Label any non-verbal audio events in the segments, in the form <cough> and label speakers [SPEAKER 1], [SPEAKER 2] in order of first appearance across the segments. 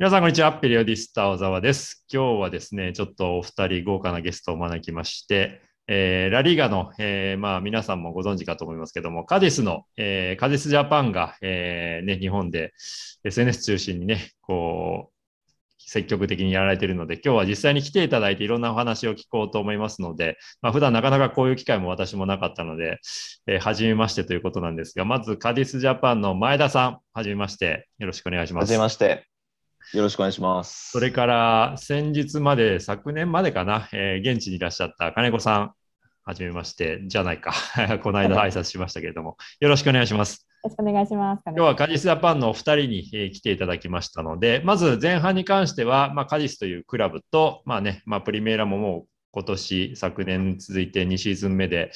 [SPEAKER 1] 皆さん、こんにちは。ペリオディスタ小沢です。今日はですね、ちょっとお二人豪華なゲストを招きまして、えー、ラリーガの、えー、まあ、皆さんもご存知かと思いますけども、カディスの、えー、カディスジャパンが、えね、日本で SNS 中心にね、こう、積極的にやられているので、今日は実際に来ていただいていろんなお話を聞こうと思いますので、まあ、普段なかなかこういう機会も私もなかったので、えー、初めましてということなんですが、まずカディスジャパンの前田さん、はじめまして、よろしくお願いします。はじめまして。よろしくお願いします。それから先日まで、昨年までかな、えー、現地にいらっしゃった金子さん、はじめまして、じゃないか、<laughs> この間挨拶しましたけれども、よろしくお願いします。
[SPEAKER 2] よろしくお願いします。
[SPEAKER 1] 今日はカジスジャパンのお二人に、えー、来ていただきましたので、まず前半に関しては、まあ、カジスというクラブと、まあね、まあ、プリメーラももう今年、昨年続いて2シーズン目で、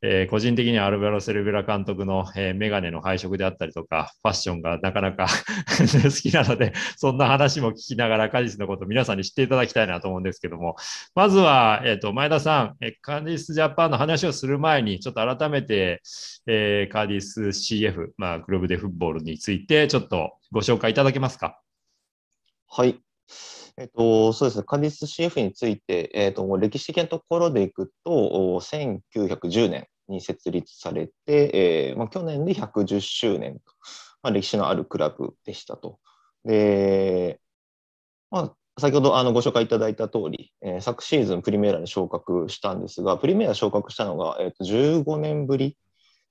[SPEAKER 1] えー、個人的にはアルベロ・セルビラ監督の、えー、メガネの配色であったりとか、ファッションがなかなか <laughs> 好きなので、そんな話も聞きながら、カジスのこと皆さんに知っていただきたいなと思うんですけども、まずは、えっ、ー、と、前田さん、えー、カーディスジャパンの話をする前に、ちょっと改めて、えー、カーディス CF、まあ、グローブでフットボールについて、ちょっとご紹介いただけますか。
[SPEAKER 3] はい、えっと、そうですね、カディス CF について、えっと、歴史的なところでいくと、1910年に設立されて、えーまあ、去年で110周年と、まあ、歴史のあるクラブでしたと。で、まあ、先ほどあのご紹介いただいた通り、えー、昨シーズンプリメーラに昇格したんですが、プリメーラ昇格したのが、えー、と15年ぶり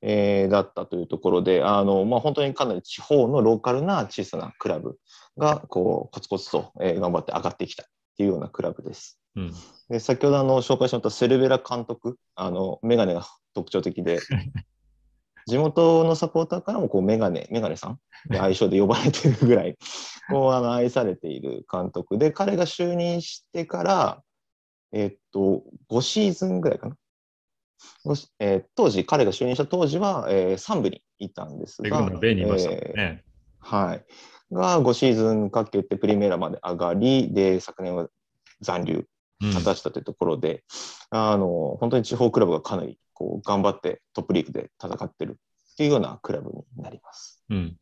[SPEAKER 3] えー、だったというところであの、まあ、本当にかなり地方のローカルな小さなクラブがこうコツコツと、えー、頑張って上がってきたっていうようなクラブです。うん、で先ほどあの紹介しまたセルベラ監督あの眼鏡が特徴的で <laughs> 地元のサポーターからもこうメガネ、メガネさんで愛称で呼ばれてるぐらい、<laughs> こうあの愛されている監督で、彼が就任してから、えっと、5シーズンぐらいかなえー、当時、彼が就任した当時は、えー、3部にいたんですが、えはい、が5シーズンかけてプリメーラまで上がり、で昨年は残留果たしたというところで、うん、あの本当に地方クラブがかなりこう頑張ってトップリーグで戦ってるっていうようなクラブになりま
[SPEAKER 1] す。うん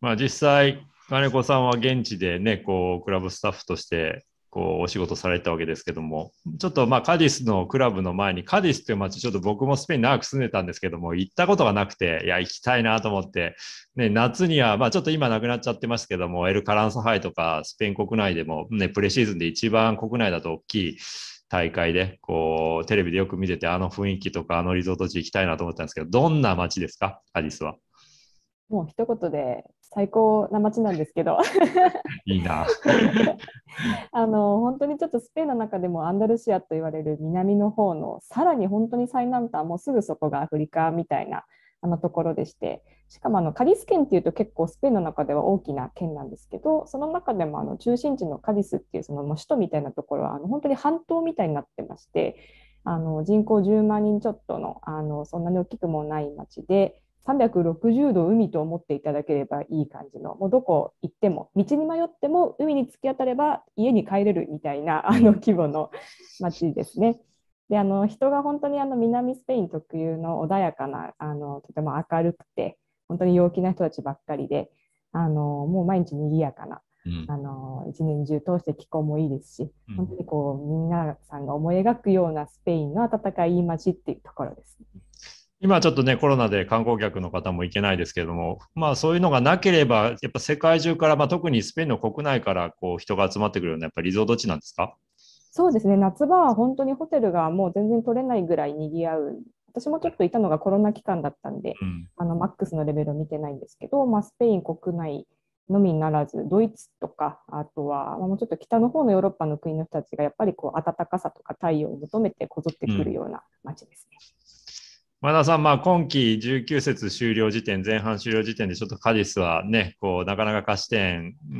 [SPEAKER 1] まあ、実際金子さんは現地でね、こう、クラブスタッフとしてこうお仕事されたわけですけども、ちょっとまあカディスのクラブの前に、カディスという街、ちょっと僕もスペイン長く住んでたんですけども、行ったことがなくて、いや、行きたいなと思って、ね、夏には、まあちょっと今なくなっちゃってますけども、エル・カランスイとか、スペイン国内でも、ね、プレシーズンで一番国内だと大きい大会で、こう、テレビでよく見てて、あの雰囲気とか、あのリゾート地行きたいなと思ったんですけど、どんな街ですか、カディスは。
[SPEAKER 2] もう一言で最高な街なんですけどいいなあの本当にちょっとスペインの中でもアンダルシアと言われる南の方のさらに本当に最南端もうすぐそこがアフリカみたいなあのところでしてしかもあのカリス県っていうと結構スペインの中では大きな県なんですけどその中でもあの中心地のカディスっていうその首都みたいなところはあの本当に半島みたいになってましてあの人口10万人ちょっとのあのそんなに大きくもない町で。360度海と思っていただければいい感じの、もうどこ行っても、道に迷っても海に突き当たれば家に帰れるみたいなあの規模の街ですね。であの人が本当にあの南スペイン特有の穏やかなあのとても明るくて本当に陽気な人たちばっかりであのもう毎日賑やかな、うん、あの一年中通して気候もいいですし、本当にこうみんなさんが思い描くようなスペインの温かい街っていうところです、ね。
[SPEAKER 1] 今ちょっとね、コロナで観光客の方も行けないですけれども、まあそういうのがなければ、やっぱ世界中から、まあ、特にスペインの国内からこう人が集まってくるような、やっぱりリゾート地なんですか
[SPEAKER 2] そうですね、夏場は本当にホテルがもう全然取れないぐらいにぎわう、私もちょっといたのがコロナ期間だったんで、うん、あのマックスのレベルを見てないんですけど、まあ、スペイン国内のみならず、ドイツとか、あとは、もうちょっと北の方のヨーロッパの国の人たちが、やっぱりこう暖かさとか太陽を求めてこぞってくるような街ですね。うん
[SPEAKER 1] 前田さん、まあ、今季19節終了時点、前半終了時点で、ちょっとカディスはね、こうなかなか勝ち点う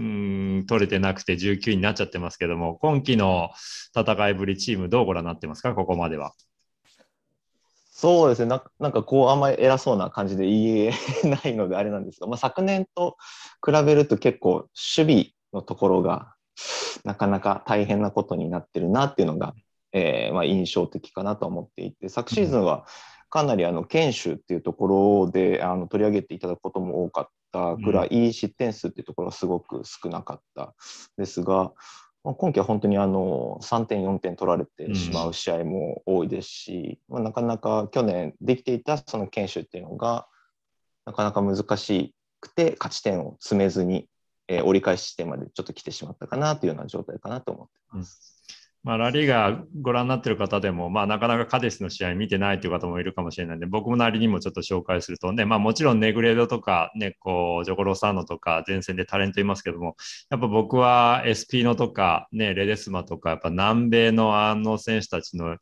[SPEAKER 1] ん取れてなくて19になっちゃってますけども、今季の戦いぶり、チーム、どうご覧になってますか、ここまでは。
[SPEAKER 3] そうですねな、なんかこう、あんまり偉そうな感じで言え <laughs> ないので、あれなんですが、まあ、昨年と比べると結構、守備のところが、なかなか大変なことになってるなっていうのが、えーまあ、印象的かなと思っていて、昨シーズンは、うんかなりあの研修っていうところであの取り上げていただくことも多かったぐらい失点数っていうところはすごく少なかったですが、まあ、今季は本当にあの3点4点取られてしまう試合も多いですし、まあ、なかなか去年できていたその研修っていうのがなかなか難しくて勝ち点を詰めずに、えー、折り返し地点までちょっと来てしまったかなというような状態かなと思ってます。
[SPEAKER 1] うんまあ、ラリーがご覧になっている方でも、まあ、なかなかカデスの試合見てないという方もいるかもしれないので、僕もなりにもちょっと紹介するとね、まあ、もちろんネグレードとか、ね、こうジョコロサーノとか、前線でタレントいますけども、やっぱ僕はエスピーノとか、ね、レデスマとか、やっぱ南米のあの選手たちの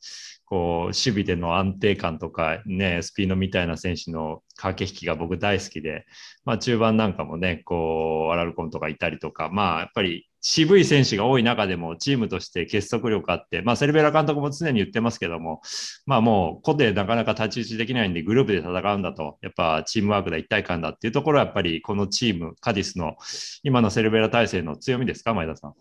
[SPEAKER 1] こう守備での安定感とか、ね、エスピーノみたいな選手の駆け引きが僕大好きで、まあ、中盤なんかもね、こうアラルコンとかいたりとか、まあ、やっぱり渋い選手が多い中でも、チームとして結束力あって、まあ、セルベラ監督も常に言ってますけども、まあ、もう個でなかなか太刀打ちできないんで、グループで戦うんだと、やっぱチームワークだ、一体感だっていうところは、やっぱりこのチーム、カディスの今のセルベラ体制の強みですか、前田さん。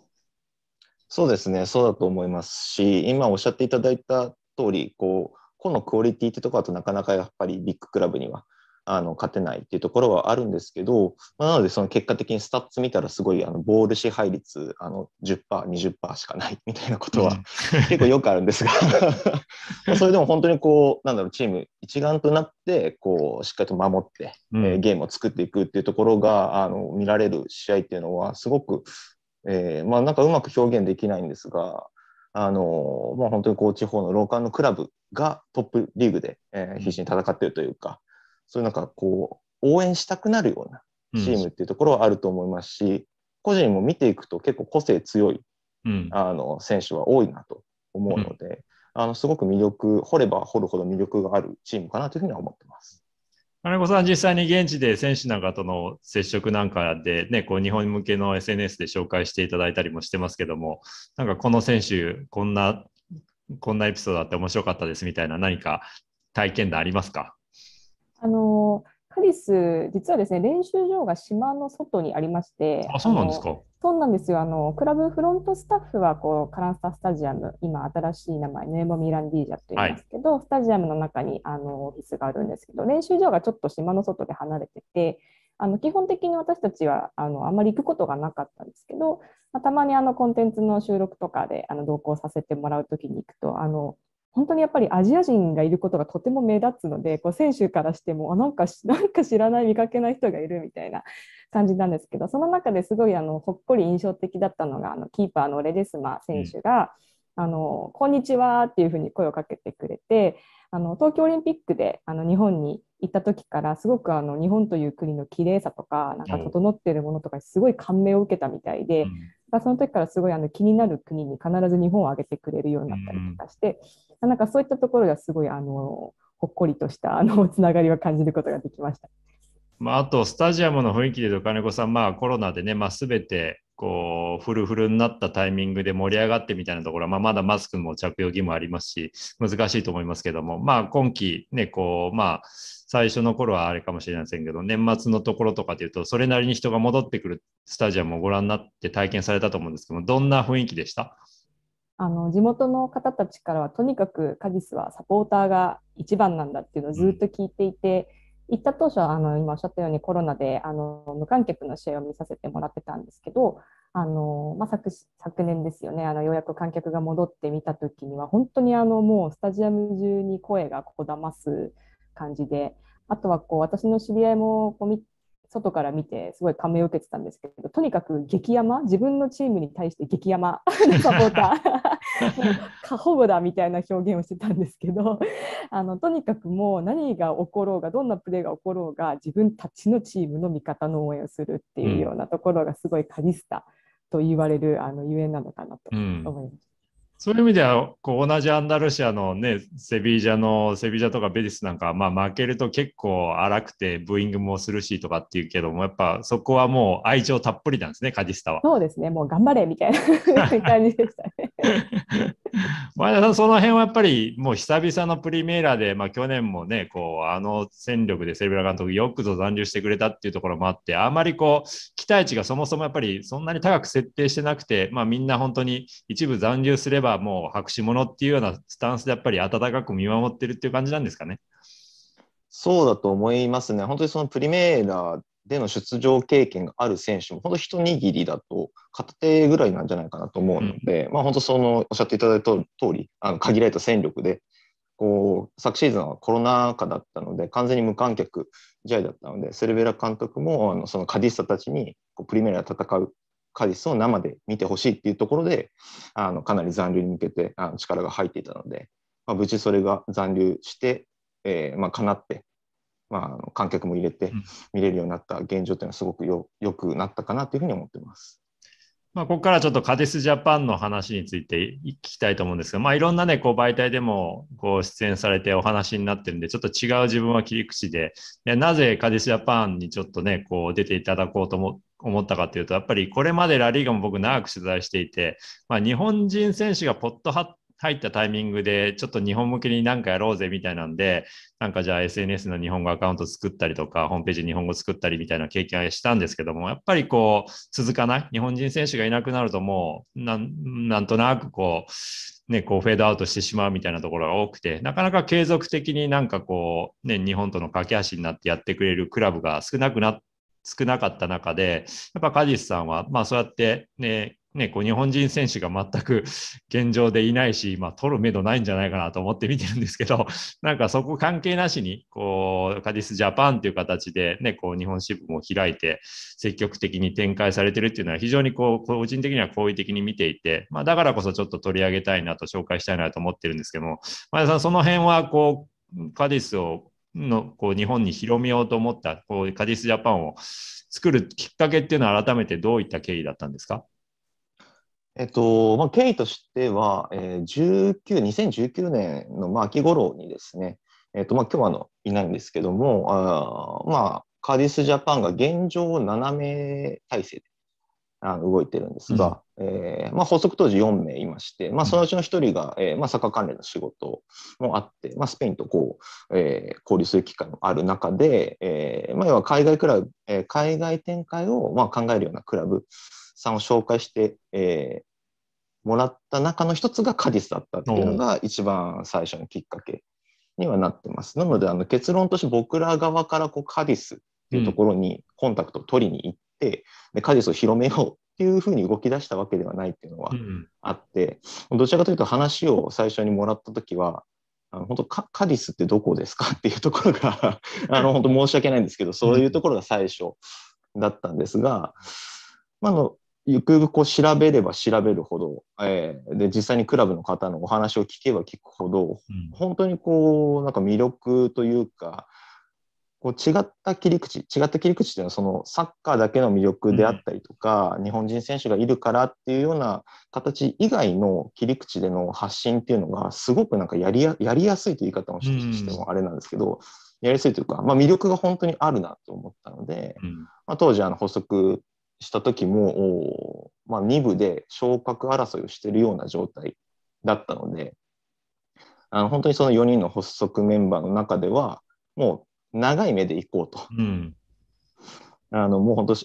[SPEAKER 3] そうですね、そうだと思いますし、今おっしゃっていただいた通り、こう、個のクオリティってところだとなかなかやっぱりビッグクラブにはあの勝てないっていうところはあるんですけど、まあ、なのでその結果的にスタッツ見たらすごいあのボール支配率あの 10%20% しかない <laughs> みたいなことは結構よくあるんですが <laughs> それでも本当にこうなんだろうチーム一丸となってこうしっかりと守って、うん、えー、ゲームを作っていくっていうところがあの見られる試合っていうのはすごく、えー、まあ、なんかうまく表現できないんですが。あのまあ、本当にこう地方のローカルのクラブがトップリーグで、えー、必死に戦っているというか、そういうなんかこう、応援したくなるようなチームっていうところはあると思いますし、うん、個人も見ていくと結構個性強い、うん、あの選手は多いなと思うので、うん、あのすごく魅力、掘れば掘るほど魅力があるチームかなというふうには思ってます。
[SPEAKER 1] 金子さん、実際に現地で選手なんかとの接触なんかで、ね、こう日本向けの SNS で紹介していただいたりもしてますけども、なんかこの選手、こんな、こんなエピソードあって面白かったですみたいな、何か体験談ありますか
[SPEAKER 2] あのカリス、実はですね、練習場が島の外にありまして、あそうなんですかそうなんですよあの、クラブフロントスタッフはこうカランスタスタジアム、今、新しい名前、ネーボ・ミランディージャと言いますけど、はい、スタジアムの中にあのオフィスがあるんですけど、練習場がちょっと島の外で離れてて、あの基本的に私たちはあのあんまり行くことがなかったんですけど、またまにあのコンテンツの収録とかであの同行させてもらうときに行くとあの本当にやっぱりアジア人がいることがとても目立つのでこう選手からしてもあなんか <laughs> なんか知らない見かけない人がいるみたいな感じなんですけどその中ですごいあのほっこり印象的だったのがあのキーパーのレデスマ選手が「うん、あのこんにちは」っていうふうに声をかけてくれてあの東京オリンピックであの日本に行った時からすごくあの日本という国の綺麗さとかなんか整っているものとかすごい感銘を受けたみたいで、うん、その時からすごいあの気になる国に必ず日本を挙げてくれるようになったりとかして。うんなんかそういったところがすごいあのほっこりとしたあの <laughs> つながりを感じることができました。
[SPEAKER 1] まあ、あと、スタジアムの雰囲気でいうと、金子さん、まあ、コロナでね、まあ、すべてこうフルフルになったタイミングで盛り上がってみたいなところは、まあ、まだマスクも着用義務ありますし、難しいと思いますけども、まあ、今期ね、こう、まあ、最初の頃はあれかもしれませんけど、年末のところとかでいうと、それなりに人が戻ってくるスタジアムをご覧になって体験されたと思うんですけども、どんな雰囲気でした
[SPEAKER 2] あの地元の方たちからはとにかくカギスはサポーターが一番なんだっていうのをずっと聞いていて、行った当初はあの今おっしゃったようにコロナであの無観客の試合を見させてもらってたんですけどあの、まあ、昨昨年ですよねあのようやく観客が戻ってみた時には本当にあのもうスタジアム中に声がこだます感じであとはこう私の知り合いもこう外から見てすごい感銘を受けてたんですけどとにかく激山自分のチームに対して激山の <laughs> サポーター <laughs> 過保護だみたいな表現をしてたんですけどあのとにかくもう何が起ころうがどんなプレーが起ころうが自分たちのチームの味方の応援をするっていうようなところがすごいカリスタと言われるあのゆえんなのかなと思いました。うん
[SPEAKER 1] そういう意味では、こう同じアンダルシアのね、セビージャの、セビージャとかベディスなんか、まあ負けると結構荒くて、ブーイングもするしとかっていうけども、やっぱそこはもう愛情たっぷりなんですね、カディスタは。
[SPEAKER 2] そうですね、もう頑張れみたいな感じでしたね。
[SPEAKER 1] <laughs> <laughs> 前田さん、その辺はやっぱりもう久々のプリメーラで、まあ、去年もね、こうあの戦力でセルビア監督、よくぞ残留してくれたっていうところもあって、あまりこう期待値がそもそもやっぱりそんなに高く設定してなくて、まあ、みんな本当に一部残留すればもう白紙者っていうようなスタンスでやっぱり温かく見守ってるっていう感じなんですかね。
[SPEAKER 3] そうだと思いますね。本当にそのプリメーラでの出場経験がある選手も、本当、一握りだと、片手ぐらいなんじゃないかなと思うので、まあ、本当、そのおっしゃっていただいた通り、あの限られた戦力で、こう昨シーズンはコロナ禍だったので、完全に無観客試合だったので、セルベラ監督もあのそのカディスタたちにこうプリメラ戦うカディスを生で見てほしいっていうところで、あのかなり残留に向けてあの力が入っていたので、まあ、無事それが残留して、えーまあ、なって、まあ、観客も入れて見れるようになった現状というのはすごくよよくなったかなというふうに思ってます。
[SPEAKER 1] まあ、ここからちょっとカディスジャパンの話について聞きたいと思うんですが、まあ、いろんな、ね、こう媒体でもこう出演されてお話になってるんで、ちょっと違う自分は切り口で、でなぜカディスジャパンにちょっと、ね、こう出ていただこうと思思ったかというと、やっぱりこれまでラリーガも僕長く取材していて、まあ、日本人選手がポットハッ入ったタイミングで、ちょっと日本向けになんかやろうぜみたいなんで、なんかじゃあ SNS の日本語アカウント作ったりとか、ホームページ日本語作ったりみたいな経験はしたんですけども、やっぱりこう、続かない。日本人選手がいなくなるともう、なんとなくこう、ね、こうフェードアウトしてしまうみたいなところが多くて、なかなか継続的になんかこう、ね、日本との架け橋になってやってくれるクラブが少なくな少なかった中で、やっぱカディスさんは、まあそうやってね、ね、こう日本人選手が全く現状でいないし、まあ、取る目処ないんじゃないかなと思って見てるんですけど、<laughs> なんかそこ関係なしに、こう、カディスジャパンという形で、ね、こう、日本支部も開いて、積極的に展開されてるっていうのは、非常にこう、個人的には好意的に見ていて、まあ、だからこそちょっと取り上げたいなと、紹介したいなと思ってるんですけども、前田さん、その辺は、こう、カディスを、の、こう、日本に広めようと思った、こう、カディスジャパンを作るきっかけっていうのは、改めてどういった経緯だったんですか
[SPEAKER 3] えっと、まあ、経緯としては、えー、19、2019年の、まあ、秋頃にですね、えっと、まあ、今日はあの、いないんですけども、あまあ、カーディスジャパンが現状7名体制であの動いてるんですが、うん、えー、まあ、発足当時4名いまして、まあ、そのうちの1人が、えー、まあ、サッカー関連の仕事もあって、まあ、スペインとこう、えー、交流する機会もある中で、えまあ、要は海外クラブ、え海外展開を、ま考えるようなクラブさんを紹介して、えもらった中の一つがカディスだったっていうのが一番最初のきっかけにはなってます。なのであの結論として僕ら側からこうカディスっていうところにコンタクトを取りに行っ、で果実を広めようっていうふうに動き出したわけではないっていうのはあって、うん、どちらかというと話を最初にもらった時はあの本当カカディスってどこですかっていうところが <laughs> あの本当申し訳ないんですけどそういうところが最初だったんですが、まあの、ゆくゆくこう調べれば調べるほど、えー、で実際にクラブの方のお話を聞けば聞くほど、本当にこうなんか魅力というかこう違った切り口違った切り口っていうのはそのサッカーだけの魅力であったりとか、うん、日本人選手がいるからっていうような形以外の切り口での発信っていうのがすごくなんかやりややりやすいという言い方をしてもあれなんですけど、うん、やりやすいというか、まあ、魅力が本当にあるなと思ったので、うん、まあ、当時あの発足した時も、まあ、2部で昇格争いをしているような状態だったのであの本当にその4人の発足メンバーの中ではもう長い目でいこうと。うん、あのもう本当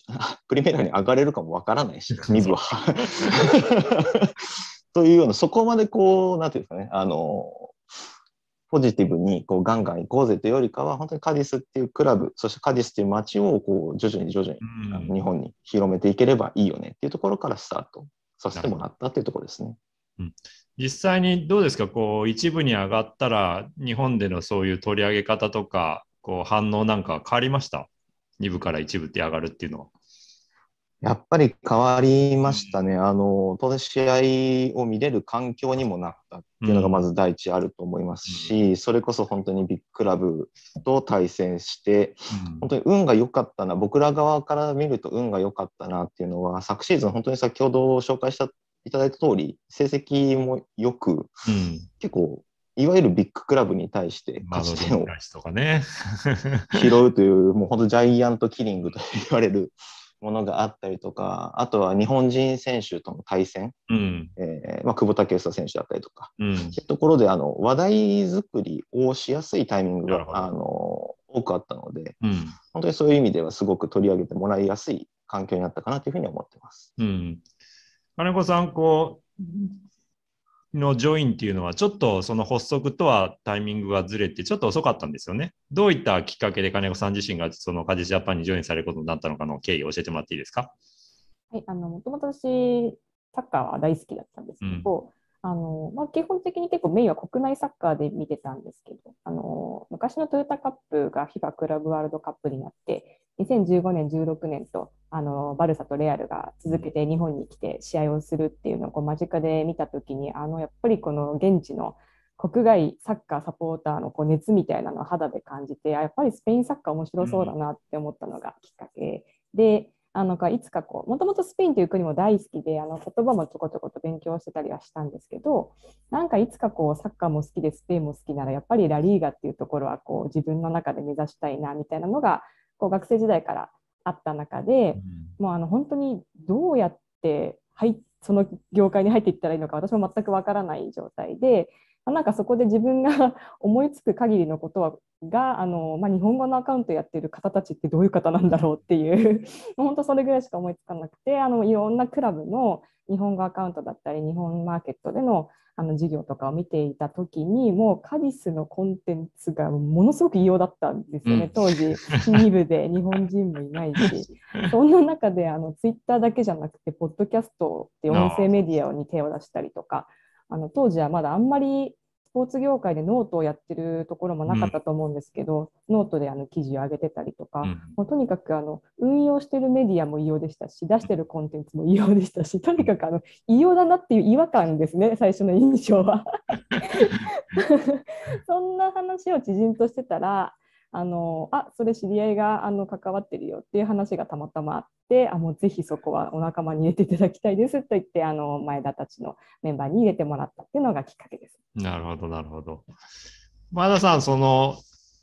[SPEAKER 3] プ <laughs> リメラに上がれるかもわからないし、水は。<laughs> というような、そこまでこう、なんていうんですかね、あの、ポジティブにこうガンガン行こうぜというよりかは、本当にカディスっていうクラブ、そしてカディスっていう街をこう徐々に徐々に日本に広めていければいいよねっていうところからスタートさせてもらったっていうところですね。う
[SPEAKER 1] ん、実際にどうですか、こう一部に上がったら、日本でのそういう取り上げ方とか、こう反応なんか変わりました2部から1部って上がるっていうのは。
[SPEAKER 3] やっぱり変わりましたね。あの、当然試合を見れる環境にもなったっていうのがまず第一あると思いますし、うん、それこそ本当にビッグクラブと対戦して、うん、本当に運が良かったな、僕ら側から見ると運が良かったなっていうのは、昨シーズン本当に先ほど紹介したいただいた通り、成績もよく、うん、結構いわゆるビッグクラブに対して勝ち点を <laughs>
[SPEAKER 1] <laughs>
[SPEAKER 3] 拾うという、もう本当ジャイアントキリングと言われるものがあったりとか、あとは日本人選手との対戦、うんえーまあ、久保建英選手だったりとか、うん、そういうところであの話題作りをしやすいタイミングがあの多くあったので、うん、本当にそういう意味ではすごく取り上げてもらいやすい環境になったかなというふうに思ってま
[SPEAKER 4] す。うん、
[SPEAKER 1] 金子さんこうのジョインっていうのは、ちょっとその発足とはタイミングがずれて、ちょっと遅かったんですよね。どういったきっかけで金子さん自身が、そのカジジャパンにジョインされることになったのかの経緯を教えてもらっていいですか。
[SPEAKER 2] はい、あの、もともと私、サッカーは大好きだったんですけど、うんあのまあ、基本的に結構メインは国内サッカーで見てたんですけどあの昔のトヨタカップが FIFA クラブワールドカップになって2015年、16年とあのバルサとレアルが続けて日本に来て試合をするっていうのをこう間近で見た時にあのやっぱりこの現地の国外サッカーサポーターのこう熱みたいなのを肌で感じてやっぱりスペインサッカー面白そうだなって思ったのがきっかけで。あのいつかこうもともとスペインという国も大好きであの言葉もちょこちょこと勉強してたりはしたんですけどなんかいつかこうサッカーも好きでスペインも好きならやっぱりラリーガっていうところはこう自分の中で目指したいなみたいなのがこう学生時代からあった中で、うん、もうあの本当にどうやって入その業界に入っていったらいいのか私も全くわからない状態でまあ、なんかそこで自分が <laughs> 思いつく限りのことはがあの、まあ、日本語のアカウントやってる方たちってどういう方なんだろうっていう本当 <laughs> それぐらいしか思いつかなくてあのいろんなクラブの日本語アカウントだったり日本マーケットでのあの授業とかを見ていた時にもうカディスのコンテンツがものすごく異様だったんですよね、うん、当時2部で日本人もいないし <laughs> そんな中であのツイッターだけじゃなくてポッドキャストって音声メディアに手を出したりとかあの当時はまだあんまりスポーツ業界でノートをやってるところもなかったと思うんですけど、うん、ノートであの記事を上げてたりとか、うん、もうとにかくあの運用してるメディアも異様でしたし、出してるコンテンツも異様でしたし、とにかくあの異様だなっていう違和感ですね、最初の印象は。<laughs> そんな話を知人としてたら、あのあそれ知り合いがあの関わってるよっていう話がたまたまあってあもうぜひそこはお仲間に入れていただきたいですと言ってあの前田たちのメンバーに入れてもらったっていうのがきっかけです。
[SPEAKER 1] なるほどなるほど。前田さんその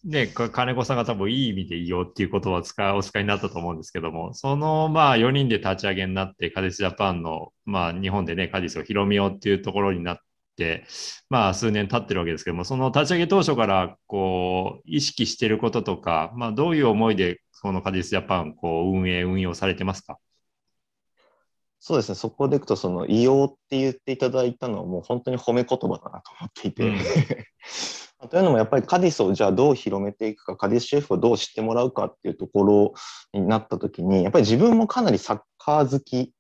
[SPEAKER 1] ね、金子さんが多分いい意味でいいよっていう言葉を使お使いになったと思うんですけども、そのまあ4人で立ち上げになって、カディスジャパンの、まあ、日本でね、カディスを広めようっていうところになっ、まあ、数年経ってるわけですけども、その立ち上げ当初からこう意識してることとか、まあ、どういう思いでこのカディスジャパンこう運営、運用されてますか
[SPEAKER 3] そうですね、そこでいくと、その異様って言っていただいたのは、もう本当に褒め言葉だなと思っていて。う
[SPEAKER 1] ん、<laughs>
[SPEAKER 3] というのも、やっぱりカディスをじゃあどう広めていくか、カディスシェフをどう知ってもらうかっていうところになった時に、やっぱり自分もかなりサッカー好き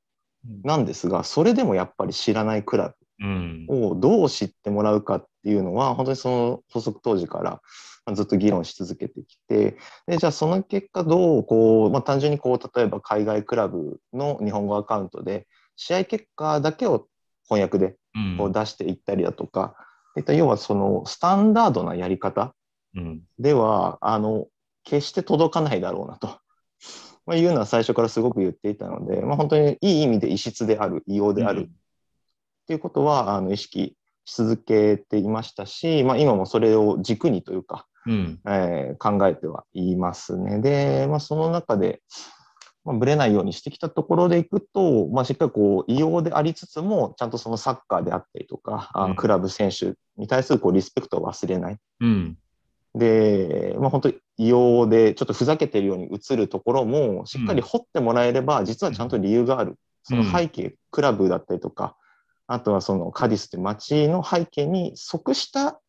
[SPEAKER 3] なんですが、それでもやっぱり知らないクラブをどう知ってもらうかっていうのは、本当にその補足当時からずっと議論し続けてきて、でじゃあその結果どうこう、まあ、単純にこう、例えば海外クラブの日本語アカウントで、試合結果だけを翻訳でこう出していったりだとか、うん、要はそのスタンダードなやり方では、うん、あの決して届かないだろうなと。まあ、いうのは最初からすごく言っていたので、まあ、本当にいい意味で異質である、異様であるっていうことはあの意識し続けていましたし、まあ、今もそれを軸にというか、うん、えー、考えてはいますね。で、まあ、その中で、まあ、ぶれないようにしてきたところでいくと、まあ、しっかりこう異様でありつつもちゃんとそのサッカーであったりとか、うん、あのクラブ選手に対するこうリスペクトを忘れない。うんで、まあ、本当異様でちょっとふざけてるように映るところもしっかり掘ってもらえれば、実はちゃんと理由があるその背景、クラブだったりとか、あとはそのカディスって街の背景に即した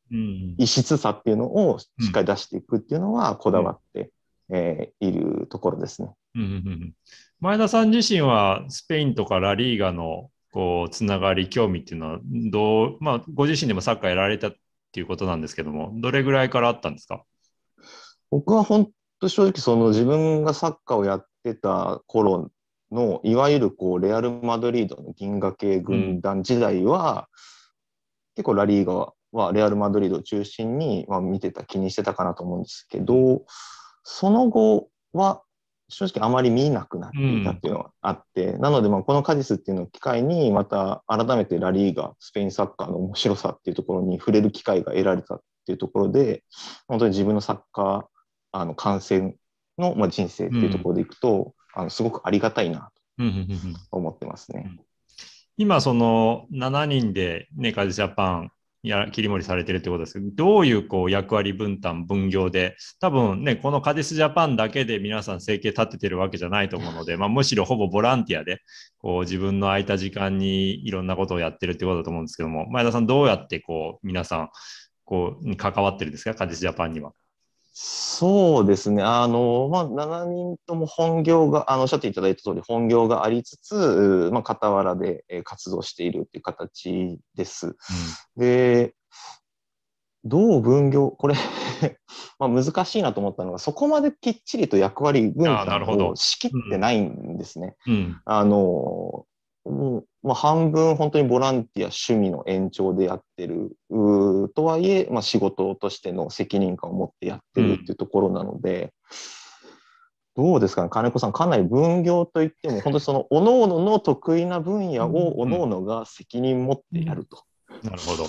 [SPEAKER 3] 異質さっていうのをしっかり出していくっていうのはこだわって、うん、えー、いるところですね、
[SPEAKER 1] うんうんうん。前田さん自身はスペインとかラリーガのこうつながり興味っていうのはどう、まあ、ご自身でもサッカーやられたっていうことなんですけどもどれぐらいからあったんですか
[SPEAKER 3] 僕は本当正直その自分がサッカーをやってた頃のいわゆるこうレアル・マドリードの銀河系軍団時代は、結構ラリーガはレアル・マドリードを中心に、ま見てた気にしてたかなと思うんですけどその後は正直あまり見なくなっていたっていうのはあって、うん、なのでまあこの果実っていうのを機会にまた改めてラリーがスペインサッカーの面白さっていうところに触れる機会が得られたっていうところで本当に自分のサッカーあの観戦のまあ人生っていうところでいくと、あのすごくありがたいなと思ってますね。
[SPEAKER 1] 今、その7人でネカジジャパンや切り盛りされてるってことですけど、どういうこう役割分担、分業で、多分ね、このカディスジャパンだけで皆さん生計立ててるわけじゃないと思うので、<laughs> まあ、むしろほぼボランティアで、こう自分の空いた時間にいろんなことをやってるってことだと思うんですけども、前田さん、どうやってこう皆さんこうに関わってるんですか、カディスジャパンには。
[SPEAKER 3] そうですね。あの、まあ、7人とも本業が、あの、おっしゃっていただいた通り、本業がありつつ、まあ、傍らで活動しているという形です。うん、で、どう分業、これ <laughs> ま難しいなと思ったのが、そこまできっちりと役割分担を仕切ってないんですね。ああの、うんまあ、半分本当にボランティア趣味の延長でやってるとはいえ、まあ、仕事としての責任感を持ってやってるっていうところなので、うん、どうですかね金子さんかなり分業といっても本当にその各々の得意な分野を各々が責任持ってやると。うんうん、なるほど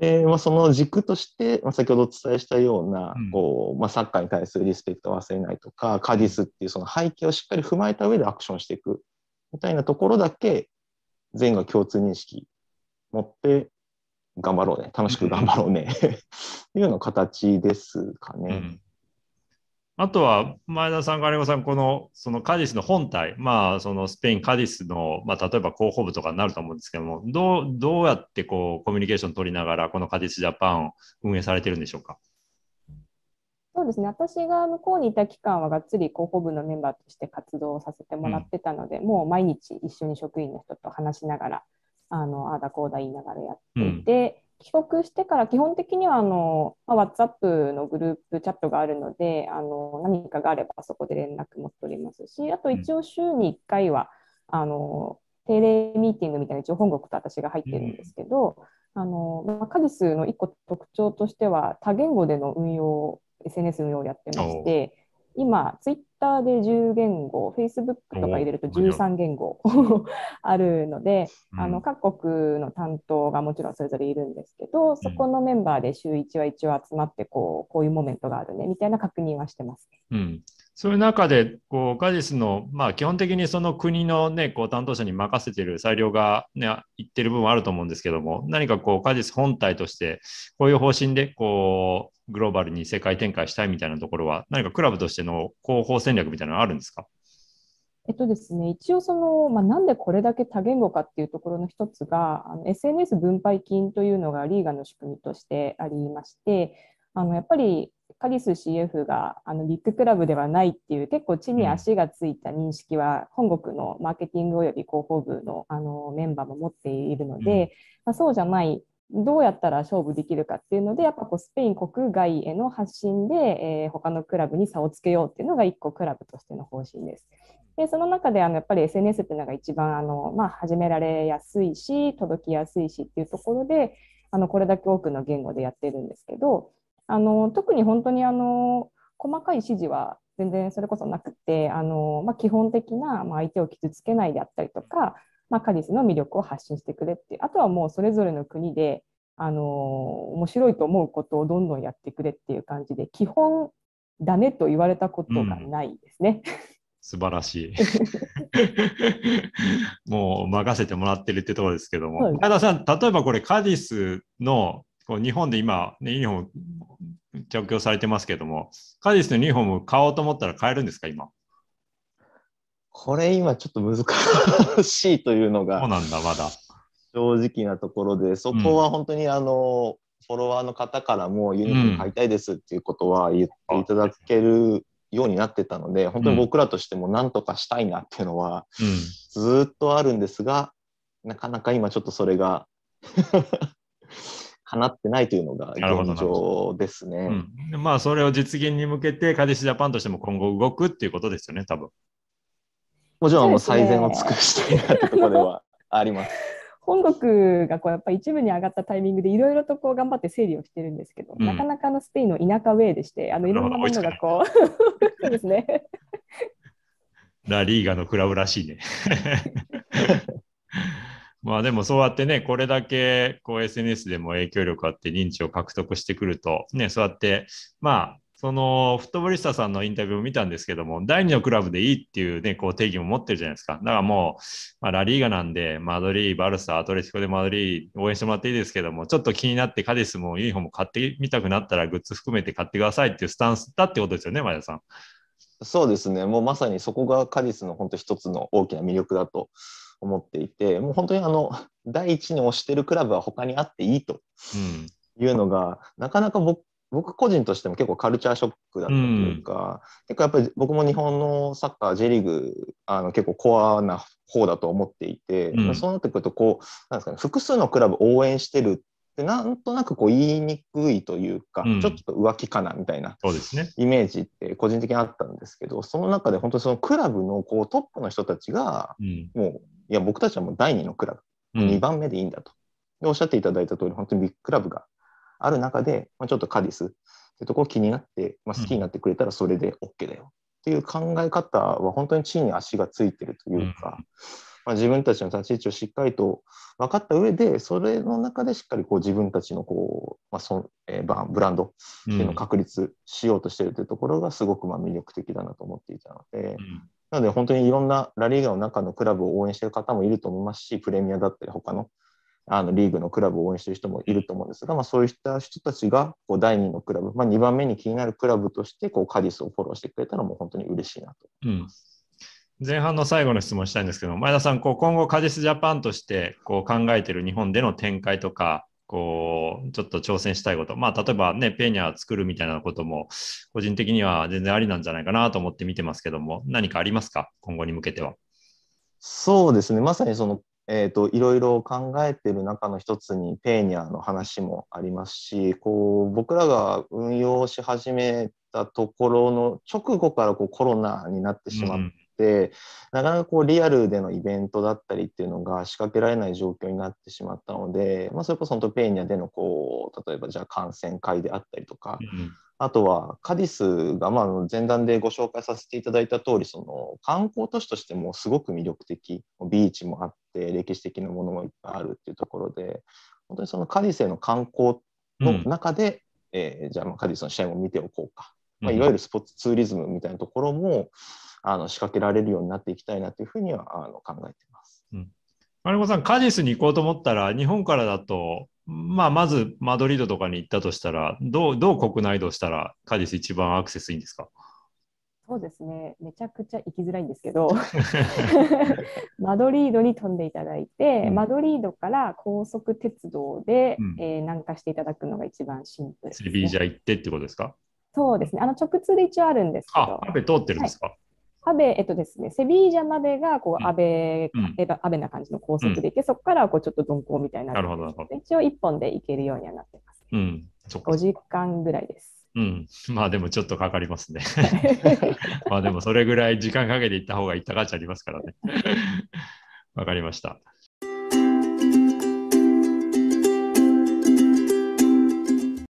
[SPEAKER 3] でまあ、その軸として、まあ、先ほどお伝えしたような、こうまあ、サッカーに対するリスペクトを忘れないとかカディスっていうその背景をしっかり踏まえた上でアクションしていくみたいなところだけ全が共通認識持って頑張ろうね楽しく頑張ろうねいうような形ですかね。うん
[SPEAKER 1] あとは前田さん、金子さん、このそのカディスの本体、まあ、そのスペイン、カディスの、まあ、例えば広報部とかになると思うんですけども、どうどうやってこうコミュニケーション取りながら、このカディスジャパンを運営されてるんでしょうか。
[SPEAKER 2] そうですね私が向こうにいた期間はがっつり広報部のメンバーとして活動させてもらってたので、うん、もう毎日一緒に職員の人と話しながらあのあだこうだ言いながらやっていて、うん、帰国してから基本的にはあの、まあ、WhatsApp のグループチャットがあるのであの何かがあればそこで連絡も取れますしあと一応週に1回は、うん、あの定例ミーティングみたいな一応本国と私が入ってるんですけど、うん、あのまあ、カディスの1個特徴としては多言語での運用 SNS をやってまして、今、ツイッ Twitter で10言語、Facebook とか入れると13言語 <laughs> あるので、あの各国の担当がもちろんそれぞれいるんですけど、そこのメンバーで週1は一応集まってこう、こういうモメントがあるねみたいな確認はしてます、
[SPEAKER 1] うんそういう中で、こう、ガジスの、まあ、基本的にその国のね、こう、担当者に任せてる裁量がね、いってる部分はあると思うんですけども、何かこう、ガジス本体として、こういう方針で、こう、グローバルに世界展開したいみたいなところは、何かクラブとしての広報戦略みたいなのあるんですか
[SPEAKER 2] えっとですね、一応その、まあ、なんでこれだけ多言語かっていうところの一つがあの SNS 分配金というのがリーガの仕組みとしてありましてあのやっぱりカリス CF があのビッグクラブではないっていう結構地に足がついた認識は、本国のマーケティングおよび広報部のあのメンバーも持っているので、まあ、そうじゃないどうやったら勝負できるかっていうので、やっぱこうスペイン国外への発信で、えー、他のクラブに差をつけようっていうのが1個クラブとしての方針です。でその中であのやっぱり SNS っていうのが一番あの、まあ、始められやすいし、届きやすいしっていうところで、あのこれだけ多くの言語でやってるんですけど、あの特に本当にあの細かい指示は全然それこそなくてあの、まあ、基本的な、まあ、相手を傷つけないであったりとかまあ、カィスの魅力を発信してくれってあとはもうそれぞれの国で、あのー、面白いと思うことをどんどんやってくれっていう感じで基本だねと言われたことがないですね。うん、
[SPEAKER 1] 素晴らしい。<laughs> もう任せてもらってるってところですけども、岡田さん、例えばこれ、カディスのこう日本で今、ね、ユニフォーム着用されてますけども、カディスのユニフォーム買おうと思ったら買えるんですか、今。
[SPEAKER 3] これ今ちょっと難しいというのが、そうなんだ、まだ。正直なところで、そこは本当にあの、フォロワーの方からもユニフォーム買いたいですっていうことは言っていただけるようになってたので、本当に僕らとしても何とかしたいなっていうのは、ずっとあるんですが、なかなか今ちょっとそれがかな <laughs> ってないというのが現状ですね。
[SPEAKER 1] うん、まあそれを実現に向けて、カデシジャパンとしても今後動くっていうことですよね、多分。
[SPEAKER 3] もちろんもう最善を尽くしているってところで
[SPEAKER 1] はあります。
[SPEAKER 2] <laughs> 本国がこうやっぱ一部に上がったタイミングでいろいろとこう頑張って整理をしてるんですけど、うん、なかなかのスペインの田舎ウェイでしてあのいろんなものが
[SPEAKER 4] こう
[SPEAKER 2] そうですね
[SPEAKER 1] <laughs> ラリーガのクラブらしいね <laughs> まあでもそうやってねこれだけこう SNS でも影響力あって認知を獲得してくるとねそうやってまあそのフットボリスタさんのインタビューを見たんですけども、第2のクラブでいいっていう,、ね、こう定義も持ってるじゃないですか。だからもう、まあ、ラリーガなんで、マドリー、バルサ、アトレティコでマドリー応援してもらっていいですけども、ちょっと気になってカディスもユニフォーム買ってみたくなったらグッズ含めて買ってくださいっていうスタンスだってことですよね、前田さん。そうですね、も
[SPEAKER 3] うまさにそこがカディスの本当一つの大きな魅力だと思っていて、もう本当にあの第一に推してるクラブは他にあっていいと。うんいうのがなかなか僕僕個人としても結構カルチャーショックだったというか、うん、結構やっぱり僕も日本のサッカー J リーグあの結構コアな方だと思っていて、うん、そうなってくるとこうなんですか、ね、複数のクラブ応援してるってなんとなくこう言いにくいというか、うん、ちょっと浮気かなみたいなイメージって個人的にあったんですけどその中で本当にそのクラブのこうトップの人たちが、もういや僕たちはもう第2のクラブ、う2番目でいいんだと。おっしゃっていただいた通り、本当にビッグクラブがある中で、まあ、ちょっとカディスってとこ気になって、まあ、好きになってくれたらそれで OK だよっていう考え方は本当に地に足がついてるというか、まあ、自分たちの立ち位置をしっかりと分かった上でそれの中でしっかりこう自分たちのこう、まあそえー、ブランドっていうのを確立しようとしてるというところがすごくまあ魅力的だなと思っていたので。なので本当にいろんなラリーガーの中のクラブを応援してる方もいると思いますし、プレミアだったり他のあのリーグのクラブを応援してる人もいると思うんですが、まあ、そういった人たちがこう第2のクラブ、まあ、2番目に気になるクラブとしてこうカディスをフォローしてくれたのも本当に嬉しいなと
[SPEAKER 4] 思います。うん
[SPEAKER 1] 前半の最後の質問したいんですけど、前田さん、こう今後、カディスジャパンとしてこう考えている日本での展開とか、こうちょっと挑戦したいこと、まあ、例えばね、ペーニャ作るみたいなことも、個人的には全然ありなんじゃないかなと思って見てますけども、何かありますか、今後に向けては。
[SPEAKER 3] そうですね、まさにそのえーと、いろいろ考えてる中の一つにペーニャの話もありますしこう僕らが運用し始めたところの直後からこうコロナになってしまっ、なかなかこうリアルでのイベントだったりっていうのが仕掛けられない状況になってしまったので、まあ、それこそトペーニャでのこう、例えばじゃあ感染会であったりとか、うんあとはカディスがまあ前段でご紹介させていただいた通りその観光都市としてもすごく魅力的ビーチもあって歴史的なものもいっぱいあるっていうところで本当にそのカディスへの観光の中で、うん、えー、じゃあまあカディスの試合も見ておこうか、まあ、いわゆるスポーツツーリズムみたいなところも、あの仕掛けられるようになっていきたいなというふうにはあの考えてます。う
[SPEAKER 1] ん、丸子さん、カジスに行こうと思ったら、日本からだと、まあ、まずマドリードとかに行ったとしたら、どうどう国内移動したら、カジス一番アクセスいいんですか
[SPEAKER 2] そうですね、めちゃくちゃ行きづらいんですけど、<laughs> マドリードに飛んでいただいて、うん、マドリードから高速鉄道で、うん、えー、南下していただくのが一番シンプ
[SPEAKER 4] ル、ね、セ
[SPEAKER 1] ビージャ行ってってことですか
[SPEAKER 2] そうですね、あの直通で一応あるんですけど。
[SPEAKER 1] あ、ペ通ってるんですか、はい
[SPEAKER 2] 安倍、えっとですね、セビージャまでがこう安倍、うん、安倍な感じの高速で行って、うん、そこからこうちょっと鈍行みたいななるほで、一応1本で行けるようにはなって
[SPEAKER 1] ます、ね。うん、
[SPEAKER 2] 5時間ぐらいです。
[SPEAKER 1] うん、まあでもちょっとかかりますね。<laughs> まあでもそれぐらい時間かけて行った方が行った価値ありますからね。わかりました。